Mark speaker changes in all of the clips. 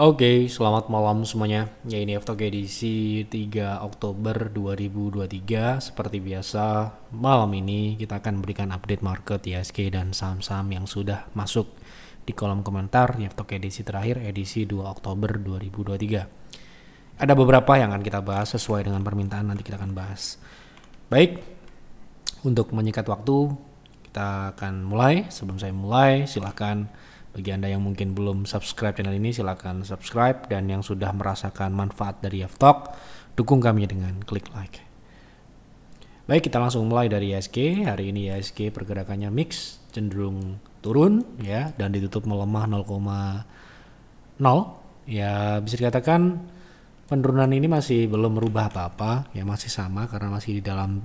Speaker 1: Oke, okay, selamat malam semuanya. Ya ini Aftok edisi 3 Oktober 2023. Seperti biasa, malam ini kita akan berikan update market ISG dan saham-saham yang sudah masuk di kolom komentar di Aftok edisi terakhir edisi 2 Oktober 2023. Ada beberapa yang akan kita bahas sesuai dengan permintaan nanti kita akan bahas. Baik, untuk menyikat waktu, kita akan mulai. Sebelum saya mulai, silahkan bagi Anda yang mungkin belum subscribe channel ini silahkan subscribe dan yang sudah merasakan manfaat dari Talk dukung kami dengan klik like. Baik, kita langsung mulai dari ISG. Hari ini ISG pergerakannya mix, cenderung turun ya dan ditutup melemah 0,0. Ya, bisa dikatakan penurunan ini masih belum merubah apa-apa, ya masih sama karena masih di dalam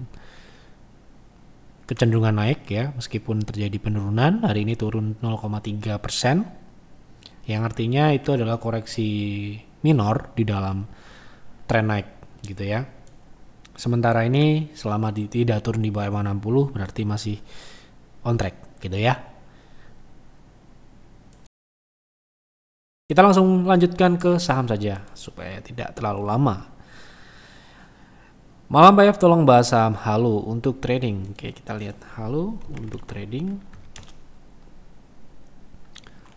Speaker 1: kecenderungan naik ya meskipun terjadi penurunan hari ini turun 0,3 persen yang artinya itu adalah koreksi minor di dalam tren naik gitu ya sementara ini selama di, tidak turun di bawah 60 berarti masih on track gitu ya kita langsung lanjutkan ke saham saja supaya tidak terlalu lama Malam Pak F, tolong bahas saham Halo untuk trading. Oke, kita lihat halu untuk trading.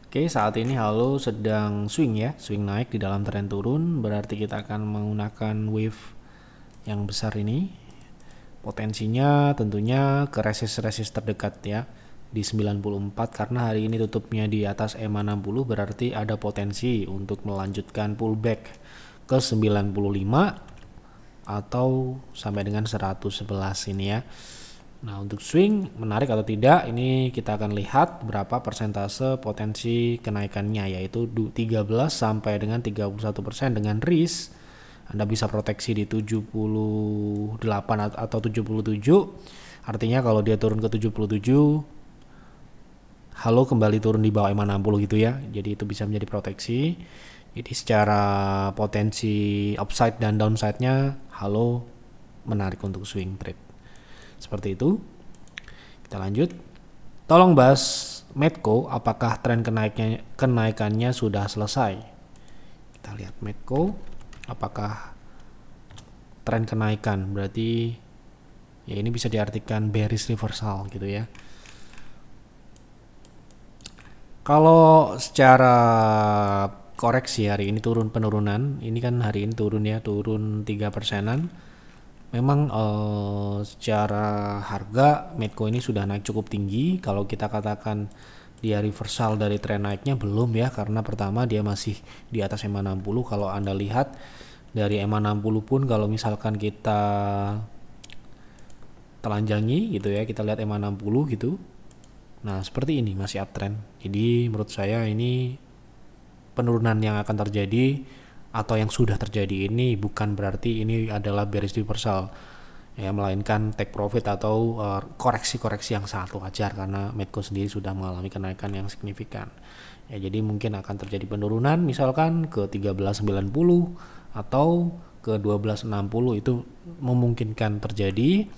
Speaker 1: Oke, saat ini halu sedang swing ya, swing naik di dalam tren turun, berarti kita akan menggunakan wave yang besar ini. Potensinya tentunya ke resist-resist terdekat ya di 94 karena hari ini tutupnya di atas EMA 60 berarti ada potensi untuk melanjutkan pullback ke 95 atau sampai dengan 111 ini ya. Nah, untuk swing menarik atau tidak ini kita akan lihat berapa persentase potensi kenaikannya yaitu 13 sampai dengan 31% dengan risk Anda bisa proteksi di 78 atau 77. Artinya kalau dia turun ke 77 halo kembali turun di bawah EMA 60 gitu ya. Jadi itu bisa menjadi proteksi. Jadi secara potensi upside dan downside-nya halo menarik untuk swing trade. Seperti itu. Kita lanjut. Tolong bahas Medco apakah tren kenaikannya kenaikannya sudah selesai. Kita lihat Medco apakah tren kenaikan berarti ya ini bisa diartikan bearish reversal gitu ya. Kalau secara koreksi hari ini turun penurunan ini kan hari ini turun ya turun tiga persenan memang uh, secara harga Medco ini sudah naik cukup tinggi kalau kita katakan dia reversal dari tren naiknya belum ya karena pertama dia masih di atas EMA 60 kalau Anda lihat dari EMA 60 pun kalau misalkan kita telanjangi gitu ya kita lihat EMA 60 gitu nah seperti ini masih uptrend jadi menurut saya ini penurunan yang akan terjadi atau yang sudah terjadi ini bukan berarti ini adalah bearish reversal ya melainkan take profit atau eh, koreksi-koreksi uh, yang satu wajar karena Medco sendiri sudah mengalami kenaikan yang signifikan. Ya jadi mungkin akan terjadi penurunan misalkan ke 1390 atau ke 1260 itu memungkinkan terjadi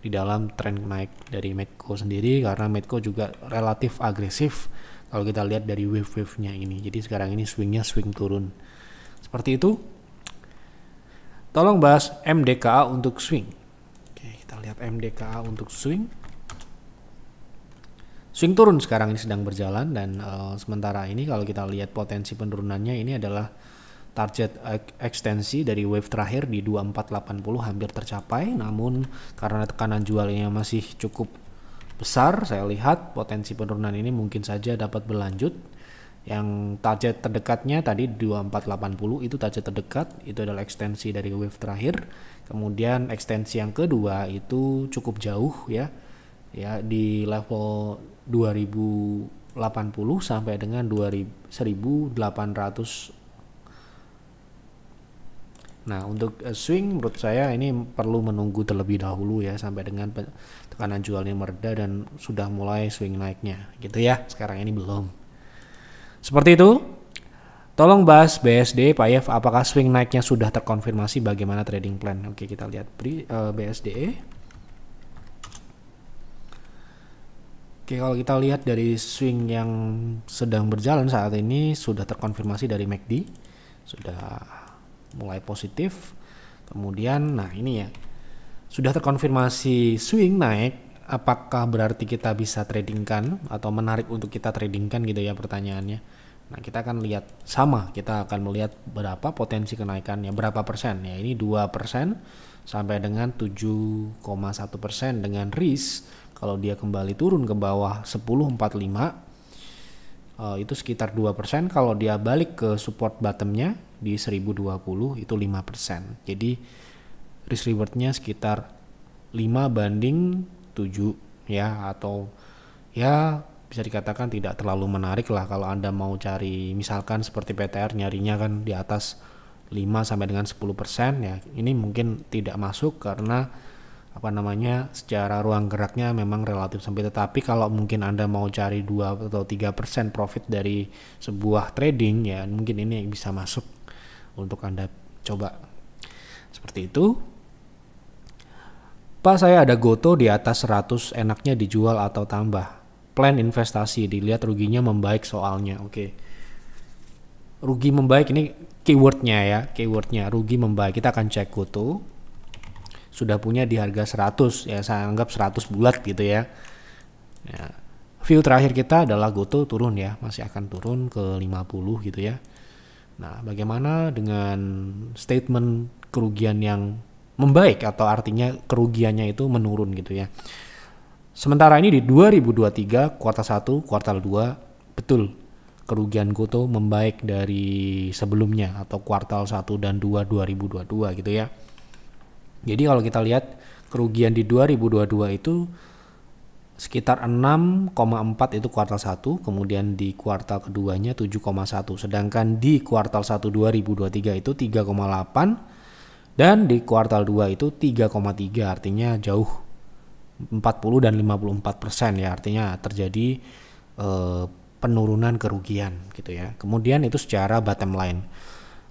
Speaker 1: di dalam tren naik dari Medco sendiri karena Medco juga relatif agresif kalau kita lihat dari wave-wave-nya ini jadi sekarang ini swing-nya swing turun seperti itu tolong bahas MDKA untuk swing oke kita lihat MDKA untuk swing swing turun sekarang ini sedang berjalan dan uh, sementara ini kalau kita lihat potensi penurunannya ini adalah target ekstensi dari wave terakhir di 2480 hampir tercapai namun karena tekanan jualnya masih cukup besar, saya lihat potensi penurunan ini mungkin saja dapat berlanjut. Yang target terdekatnya tadi 2480 itu target terdekat, itu adalah ekstensi dari wave terakhir. Kemudian ekstensi yang kedua itu cukup jauh ya. Ya di level 2080 sampai dengan 2000, 1800 Nah, untuk eh, swing menurut saya ini perlu menunggu terlebih dahulu ya sampai dengan tekanan jualnya mereda dan sudah mulai swing naiknya gitu ya. Sekarang ini belum. Seperti itu. Tolong bahas BSD Pak Yev apakah swing naiknya sudah terkonfirmasi bagaimana trading plan. Oke, kita lihat eh, BSD. E. Oke, kalau kita lihat dari swing yang sedang berjalan saat ini sudah terkonfirmasi dari MACD. E sudah mulai positif kemudian nah ini ya sudah terkonfirmasi swing naik apakah berarti kita bisa tradingkan atau menarik untuk kita tradingkan gitu ya pertanyaannya nah kita akan lihat sama kita akan melihat berapa potensi kenaikannya berapa persen ya ini dua persen sampai dengan 7,1 persen dengan risk kalau dia kembali turun ke bawah 1045 eh, itu sekitar 2% kalau dia balik ke support bottomnya di 1020 itu 5%. Jadi risk rewardnya sekitar 5 banding 7 ya atau ya bisa dikatakan tidak terlalu menarik lah kalau Anda mau cari misalkan seperti PTR nyarinya kan di atas 5 sampai dengan 10% persen ya. Ini mungkin tidak masuk karena apa namanya secara ruang geraknya memang relatif sempit tetapi kalau mungkin Anda mau cari 2 atau 3% profit dari sebuah trading ya mungkin ini bisa masuk untuk Anda coba. Seperti itu. Pak saya ada goto di atas 100 enaknya dijual atau tambah. Plan investasi dilihat ruginya membaik soalnya. Oke. Okay. Rugi membaik ini keywordnya ya. Keywordnya rugi membaik. Kita akan cek goto. Sudah punya di harga 100 ya saya anggap 100 bulat gitu ya. ya. View terakhir kita adalah goto turun ya. Masih akan turun ke 50 gitu ya. Nah, bagaimana dengan statement kerugian yang membaik atau artinya kerugiannya itu menurun gitu ya. Sementara ini di 2023 kuartal 1, kuartal 2 betul kerugian Goto membaik dari sebelumnya atau kuartal 1 dan 2 2022 gitu ya. Jadi kalau kita lihat kerugian di 2022 itu sekitar 6,4 itu kuartal 1, kemudian di kuartal keduanya 7,1. Sedangkan di kuartal 1 2023 itu 3,8 dan di kuartal 2 itu 3,3 artinya jauh 40 dan 54 persen ya artinya terjadi eh, penurunan kerugian gitu ya. Kemudian itu secara bottom line.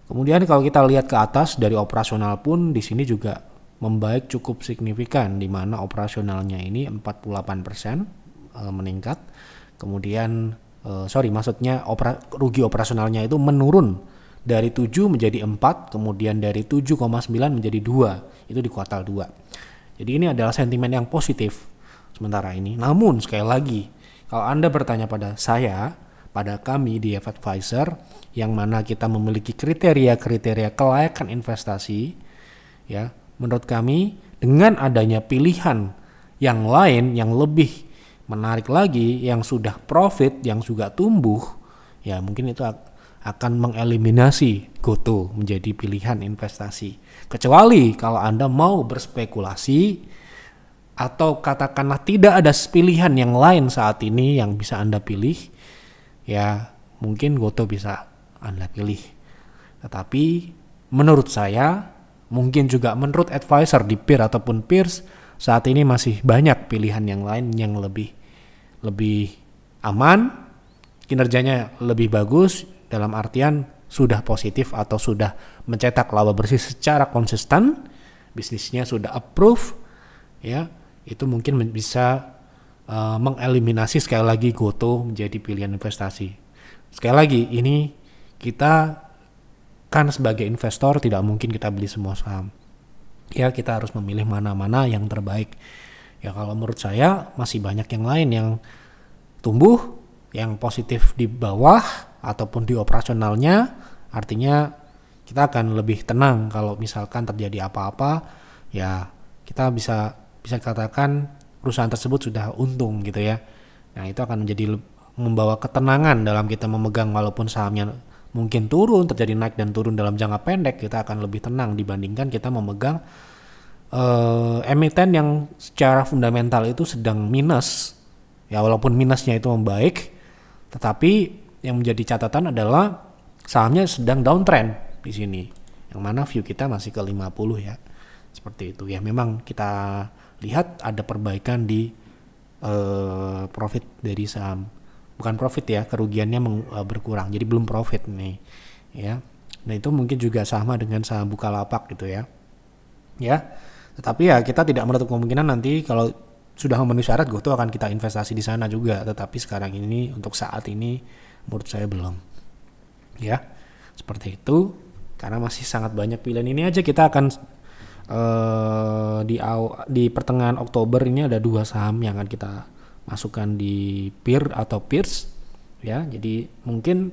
Speaker 1: Kemudian kalau kita lihat ke atas dari operasional pun di sini juga membaik cukup signifikan di mana operasionalnya ini 48% eh, meningkat. Kemudian eh, sorry maksudnya opera, rugi operasionalnya itu menurun dari 7 menjadi 4, kemudian dari 7,9 menjadi 2. Itu di kuartal 2. Jadi ini adalah sentimen yang positif sementara ini. Namun sekali lagi, kalau Anda bertanya pada saya, pada kami di F Advisor yang mana kita memiliki kriteria-kriteria kelayakan investasi ya Menurut kami, dengan adanya pilihan yang lain yang lebih menarik lagi, yang sudah profit, yang juga tumbuh, ya mungkin itu akan mengeliminasi goto menjadi pilihan investasi. Kecuali kalau Anda mau berspekulasi atau katakanlah tidak ada pilihan yang lain saat ini yang bisa Anda pilih, ya mungkin goto bisa Anda pilih. Tetapi menurut saya Mungkin juga menurut advisor di peer ataupun peers, saat ini masih banyak pilihan yang lain yang lebih lebih aman, kinerjanya lebih bagus dalam artian sudah positif atau sudah mencetak laba bersih secara konsisten, bisnisnya sudah approve, ya itu mungkin bisa uh, mengeliminasi sekali lagi goto menjadi pilihan investasi. Sekali lagi ini kita kan sebagai investor tidak mungkin kita beli semua saham. Ya kita harus memilih mana-mana yang terbaik. Ya kalau menurut saya masih banyak yang lain yang tumbuh, yang positif di bawah ataupun di operasionalnya, artinya kita akan lebih tenang kalau misalkan terjadi apa-apa, ya kita bisa bisa katakan perusahaan tersebut sudah untung gitu ya. Nah itu akan menjadi membawa ketenangan dalam kita memegang walaupun sahamnya mungkin turun, terjadi naik dan turun dalam jangka pendek, kita akan lebih tenang dibandingkan kita memegang uh, emiten yang secara fundamental itu sedang minus. Ya walaupun minusnya itu membaik, tetapi yang menjadi catatan adalah sahamnya sedang downtrend di sini. Yang mana view kita masih ke 50 ya. Seperti itu ya. Memang kita lihat ada perbaikan di uh, profit dari saham bukan profit ya kerugiannya meng, uh, berkurang jadi belum profit nih ya nah itu mungkin juga sama dengan saham lapak gitu ya ya tetapi ya kita tidak menutup kemungkinan nanti kalau sudah memenuhi syarat gue tuh akan kita investasi di sana juga tetapi sekarang ini untuk saat ini menurut saya belum ya seperti itu karena masih sangat banyak pilihan ini aja kita akan uh, di di pertengahan Oktober ini ada dua saham yang akan kita masukan di peer atau peers ya jadi mungkin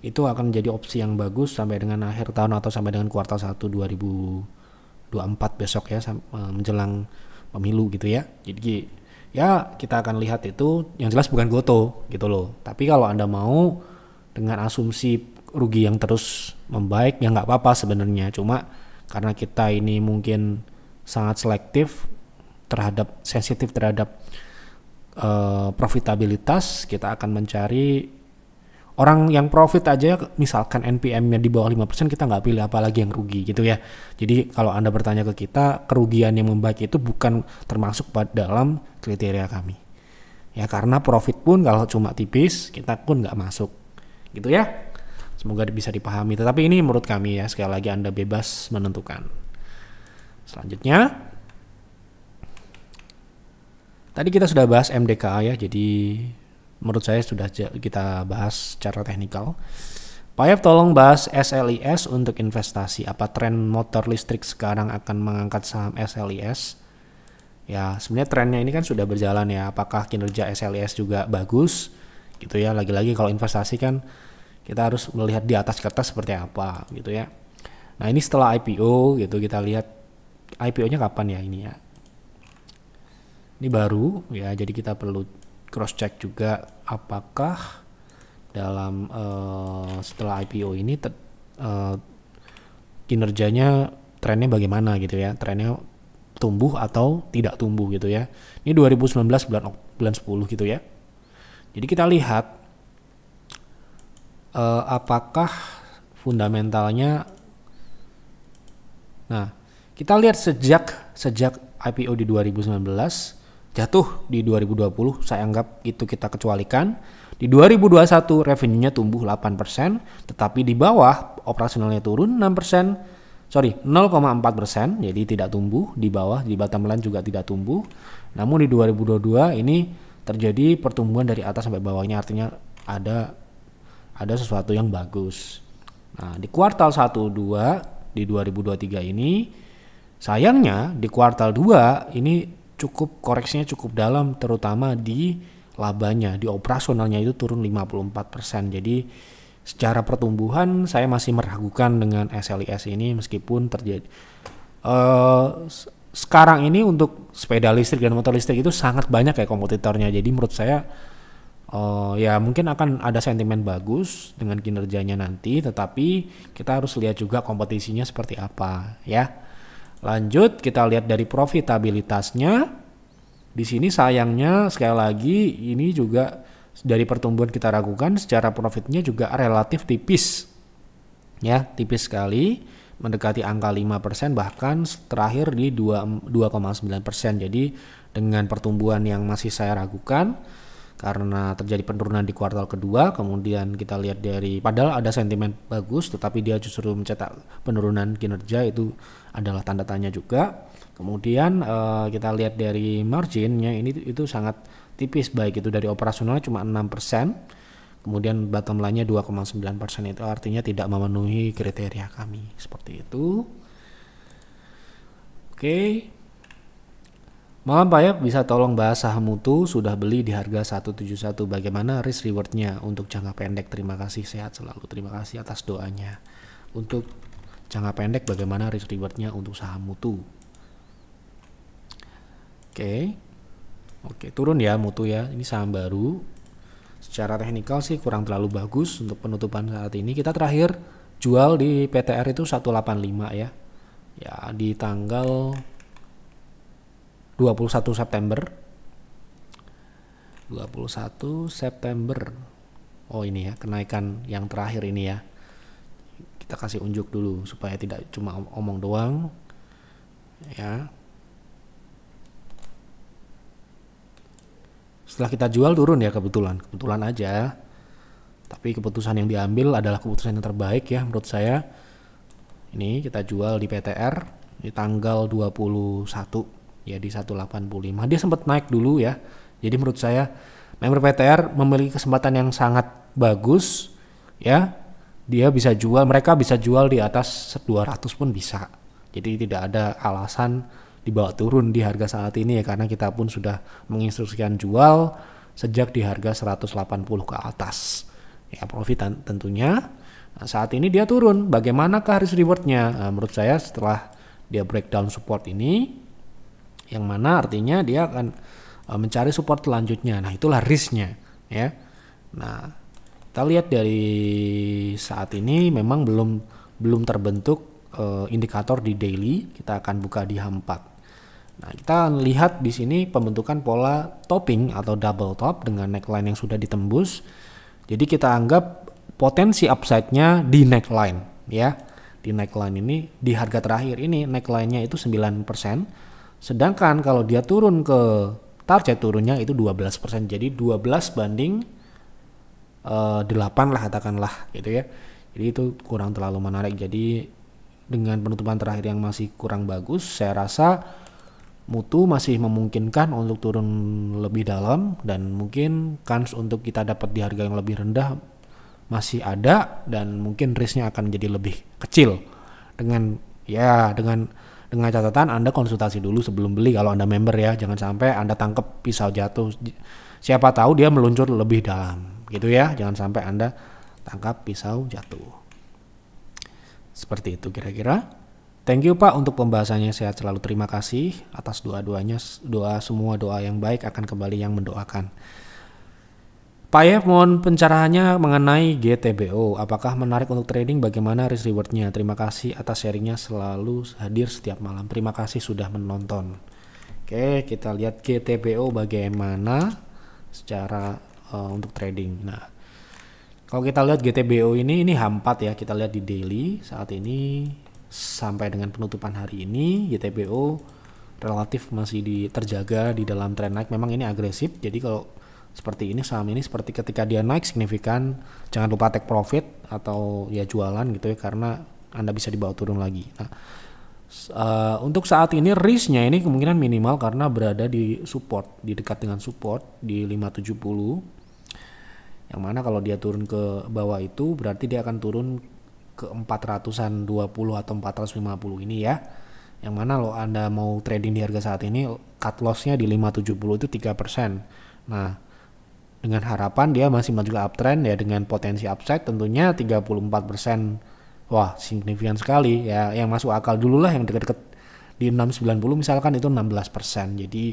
Speaker 1: itu akan menjadi opsi yang bagus sampai dengan akhir tahun atau sampai dengan kuartal 1 2024 besok ya eh, menjelang pemilu gitu ya jadi ya kita akan lihat itu yang jelas bukan goto gitu loh tapi kalau anda mau dengan asumsi rugi yang terus membaik ya nggak apa-apa sebenarnya cuma karena kita ini mungkin sangat selektif terhadap sensitif terhadap uh, profitabilitas kita akan mencari orang yang profit aja misalkan NPM-nya di bawah 5% kita nggak pilih apalagi yang rugi gitu ya. Jadi kalau Anda bertanya ke kita kerugian yang membaik itu bukan termasuk dalam kriteria kami. Ya karena profit pun kalau cuma tipis kita pun nggak masuk gitu ya. Semoga bisa dipahami. Tetapi ini menurut kami ya sekali lagi Anda bebas menentukan. Selanjutnya Tadi kita sudah bahas MDKA ya, jadi menurut saya sudah kita bahas secara teknikal. Pak Yap tolong bahas SLIS untuk investasi. Apa tren motor listrik sekarang akan mengangkat saham SLIS? Ya, sebenarnya trennya ini kan sudah berjalan ya. Apakah kinerja SLIS juga bagus? Gitu ya. Lagi-lagi kalau investasi kan kita harus melihat di atas kertas seperti apa gitu ya. Nah, ini setelah IPO gitu kita lihat IPO-nya kapan ya ini ya ini baru ya jadi kita perlu cross check juga apakah dalam uh, setelah IPO ini ter, uh, eh, kinerjanya trennya bagaimana gitu ya trennya tumbuh atau tidak tumbuh gitu ya ini 2019 bulan bulan 10 gitu ya jadi kita lihat uh, apakah fundamentalnya nah kita lihat sejak sejak IPO di 2019 jatuh di 2020 saya anggap itu kita kecualikan di 2021 revenue-nya tumbuh 8% tetapi di bawah operasionalnya turun 6% sorry 0,4% jadi tidak tumbuh di bawah di line juga tidak tumbuh namun di 2022 ini terjadi pertumbuhan dari atas sampai bawahnya artinya ada ada sesuatu yang bagus nah di kuartal 1 2 di 2023 ini sayangnya di kuartal 2 ini cukup koreksinya cukup dalam terutama di labanya, di operasionalnya itu turun 54%. Jadi secara pertumbuhan saya masih meragukan dengan SLIS ini meskipun terjadi uh, sekarang ini untuk sepeda listrik dan motor listrik itu sangat banyak ya kompetitornya. Jadi menurut saya uh, ya mungkin akan ada sentimen bagus dengan kinerjanya nanti, tetapi kita harus lihat juga kompetisinya seperti apa ya. Lanjut kita lihat dari profitabilitasnya. Di sini sayangnya sekali lagi ini juga dari pertumbuhan kita ragukan secara profitnya juga relatif tipis. Ya, tipis sekali mendekati angka 5% bahkan terakhir di 2,9%. Jadi dengan pertumbuhan yang masih saya ragukan karena terjadi penurunan di kuartal kedua. Kemudian kita lihat dari padahal ada sentimen bagus tetapi dia justru mencetak penurunan kinerja itu adalah tanda tanya juga. Kemudian uh, kita lihat dari marginnya ini itu sangat tipis baik itu dari operasional cuma 6% kemudian bottom line-nya 2,9% itu artinya tidak memenuhi kriteria kami seperti itu oke Malam Pak ya, bisa tolong bahas saham mutu sudah beli di harga 171. Bagaimana risk rewardnya untuk jangka pendek? Terima kasih sehat selalu. Terima kasih atas doanya. Untuk jangka pendek bagaimana risk rewardnya untuk saham mutu? Oke. Oke, turun ya mutu ya. Ini saham baru. Secara teknikal sih kurang terlalu bagus untuk penutupan saat ini. Kita terakhir jual di PTR itu 185 ya. Ya, di tanggal 21 September 21 September oh ini ya kenaikan yang terakhir ini ya kita kasih unjuk dulu supaya tidak cuma omong doang ya setelah kita jual turun ya kebetulan kebetulan aja tapi keputusan yang diambil adalah keputusan yang terbaik ya menurut saya ini kita jual di PTR di tanggal 21 ya di 185 dia sempat naik dulu ya jadi menurut saya member PTR memiliki kesempatan yang sangat bagus ya dia bisa jual mereka bisa jual di atas 200 pun bisa jadi tidak ada alasan dibawa turun di harga saat ini ya karena kita pun sudah menginstruksikan jual sejak di harga 180 ke atas ya profit tentunya nah, saat ini dia turun bagaimanakah risk rewardnya nah, menurut saya setelah dia breakdown support ini yang mana artinya dia akan e, mencari support selanjutnya. Nah, itulah risknya ya. Nah, kita lihat dari saat ini memang belum belum terbentuk uh, indikator di daily. Kita akan buka di h 4 Nah, kita lihat di sini pembentukan pola topping atau double top dengan neckline yang sudah ditembus. Jadi kita anggap potensi upside-nya di neckline ya. Di neckline ini di harga terakhir ini neckline-nya itu Sedangkan kalau dia turun ke target turunnya itu 12%. Jadi 12 banding uh, eh, 8 lah katakanlah gitu ya. Jadi itu kurang terlalu menarik. Jadi dengan penutupan terakhir yang masih kurang bagus, saya rasa mutu masih memungkinkan untuk turun lebih dalam dan mungkin kans untuk kita dapat di harga yang lebih rendah masih ada dan mungkin risknya akan jadi lebih kecil dengan ya dengan dengan catatan Anda konsultasi dulu sebelum beli kalau Anda member ya jangan sampai Anda tangkep pisau jatuh siapa tahu dia meluncur lebih dalam gitu ya jangan sampai Anda tangkap pisau jatuh seperti itu kira-kira Thank you Pak untuk pembahasannya sehat selalu terima kasih atas doa-doanya doa semua doa yang baik akan kembali yang mendoakan. Pak Yef, mohon pencerahannya mengenai GTBO. Apakah menarik untuk trading? Bagaimana risk rewardnya? Terima kasih atas sharingnya selalu hadir setiap malam. Terima kasih sudah menonton. Oke, kita lihat GTBO bagaimana secara uh, untuk trading. Nah, kalau kita lihat GTBO ini, ini H4 ya. Kita lihat di daily saat ini sampai dengan penutupan hari ini GTBO relatif masih di, terjaga di dalam tren naik. Memang ini agresif. Jadi kalau seperti ini saham ini seperti ketika dia naik signifikan jangan lupa take profit atau ya jualan gitu ya karena anda bisa dibawa turun lagi. Nah, uh, untuk saat ini risknya ini kemungkinan minimal karena berada di support di dekat dengan support di 570 yang mana kalau dia turun ke bawah itu berarti dia akan turun ke 400-an 20 atau 450 ini ya yang mana lo anda mau trading di harga saat ini cut lossnya di 570 itu 3% nah dengan harapan dia masih maju uptrend ya dengan potensi upside tentunya 34%. Wah, signifikan sekali ya. Yang masuk akal dulu lah yang deket-deket di 690 misalkan itu 16%. Jadi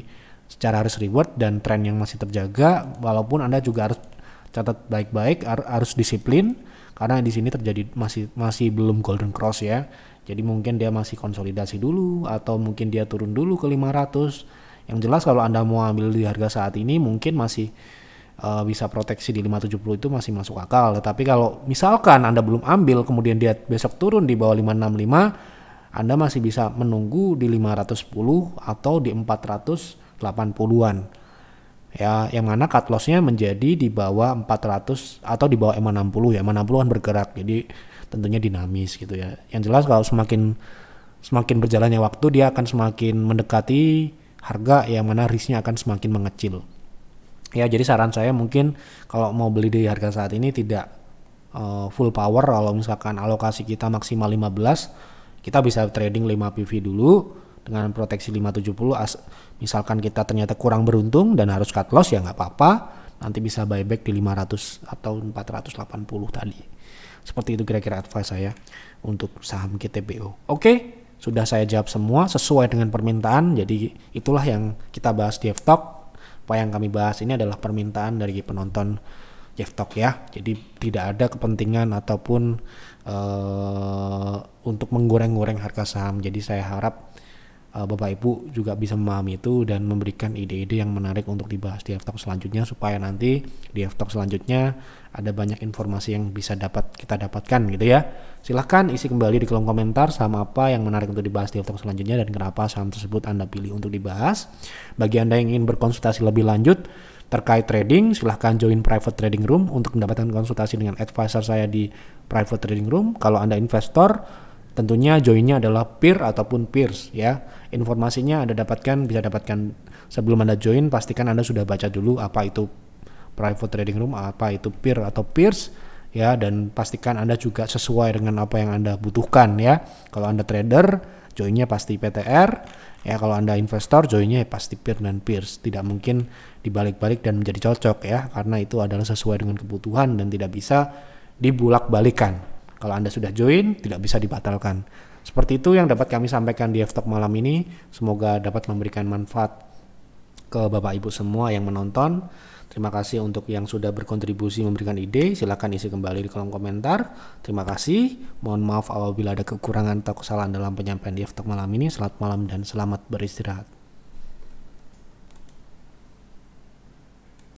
Speaker 1: secara harus reward dan tren yang masih terjaga walaupun Anda juga harus catat baik-baik harus disiplin karena di sini terjadi masih masih belum golden cross ya. Jadi mungkin dia masih konsolidasi dulu atau mungkin dia turun dulu ke 500. Yang jelas kalau Anda mau ambil di harga saat ini mungkin masih uh, bisa proteksi di 570 itu masih masuk akal. Tetapi kalau misalkan Anda belum ambil kemudian dia besok turun di bawah 565, Anda masih bisa menunggu di 510 atau di 480-an. Ya, yang mana cut loss-nya menjadi di bawah 400 atau di bawah EMA 60 ya. EMA 60-an bergerak. Jadi tentunya dinamis gitu ya. Yang jelas kalau semakin semakin berjalannya waktu dia akan semakin mendekati harga yang mana risknya akan semakin mengecil ya jadi saran saya mungkin kalau mau beli di harga saat ini tidak uh, full power kalau misalkan alokasi kita maksimal 15 kita bisa trading 5 PV dulu dengan proteksi 570 as misalkan kita ternyata kurang beruntung dan harus cut loss ya nggak apa-apa nanti bisa buyback di 500 atau 480 tadi seperti itu kira-kira advice saya untuk saham KTBO oke okay? sudah saya jawab semua sesuai dengan permintaan jadi itulah yang kita bahas di F-Talk apa yang kami bahas ini adalah permintaan dari penonton Jeff Talk ya. Jadi tidak ada kepentingan ataupun uh, untuk menggoreng-goreng harga saham. Jadi saya harap Eh, Bapak Ibu juga bisa memahami itu dan memberikan ide-ide yang menarik untuk dibahas di f selanjutnya supaya nanti di f selanjutnya ada banyak informasi yang bisa dapat kita dapatkan gitu ya. Silahkan isi kembali di kolom komentar sama apa yang menarik untuk dibahas di f selanjutnya dan kenapa saham tersebut Anda pilih untuk dibahas. Bagi Anda yang ingin berkonsultasi lebih lanjut terkait trading, silahkan join private trading room untuk mendapatkan konsultasi dengan advisor saya di private trading room. Kalau Anda investor, Tentunya joinnya adalah peer ataupun peers ya. Informasinya Anda dapatkan bisa dapatkan sebelum Anda join pastikan Anda sudah baca dulu apa itu private trading room, apa itu peer atau peers ya dan pastikan Anda juga sesuai dengan apa yang Anda butuhkan ya. Kalau Anda trader joinnya pasti PTR ya kalau Anda investor joinnya ya pasti peer dan peers tidak mungkin dibalik-balik dan menjadi cocok ya karena itu adalah sesuai dengan kebutuhan dan tidak bisa dibulak-balikan kalau Anda sudah join, tidak bisa dibatalkan. Seperti itu yang dapat kami sampaikan di Ftalk malam ini. Semoga dapat memberikan manfaat ke Bapak Ibu semua yang menonton. Terima kasih untuk yang sudah berkontribusi memberikan ide. Silakan isi kembali di kolom komentar. Terima kasih. Mohon maaf apabila ada kekurangan atau kesalahan dalam penyampaian di Ftalk malam ini. Selamat malam dan selamat beristirahat.